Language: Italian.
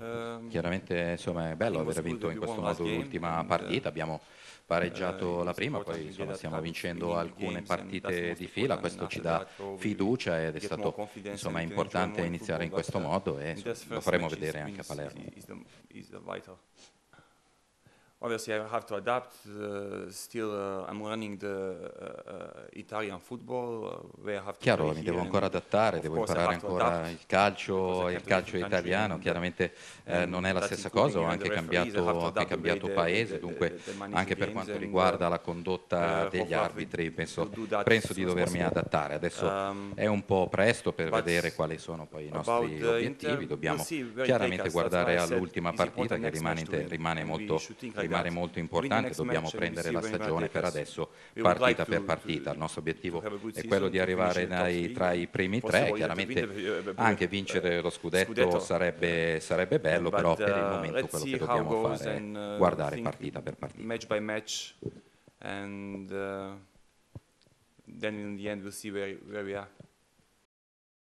Ehm, Chiaramente insomma, è bello aver vinto in questo modo l'ultima eh, partita, abbiamo pareggiato eh, la prima, poi insomma, stiamo vincendo alcune partite di fila, questo ci dà fiducia ed è stato insomma, importante iniziare in questo modo e lo faremo vedere anche a Palermo obviously I have to adapt. Uh, still uh, I'm learning the uh, Italian football where I have to Chiaro, mi devo ancora adattare, devo imparare ancora il calcio, il calcio italiano, chiaramente eh, non è la stessa cosa, ho anche cambiato, anche cambiato paese, dunque anche per quanto riguarda la condotta degli arbitri penso, penso di dovermi adattare. Adesso um, è un po' presto per vedere quali sono poi i nostri obiettivi, dobbiamo chiaramente guardare all'ultima partita che rimane, rimane molto arrivare molto importante, dobbiamo prendere la stagione per adesso partita per partita. Il nostro obiettivo è quello di arrivare dai, tra i primi tre, chiaramente eh, eh, eh, anche vincere lo scudetto sarebbe, sarebbe bello, però per il momento quello che dobbiamo fare è uh, guardare partita per partita. and uh, then in the end we'll see where, where we are.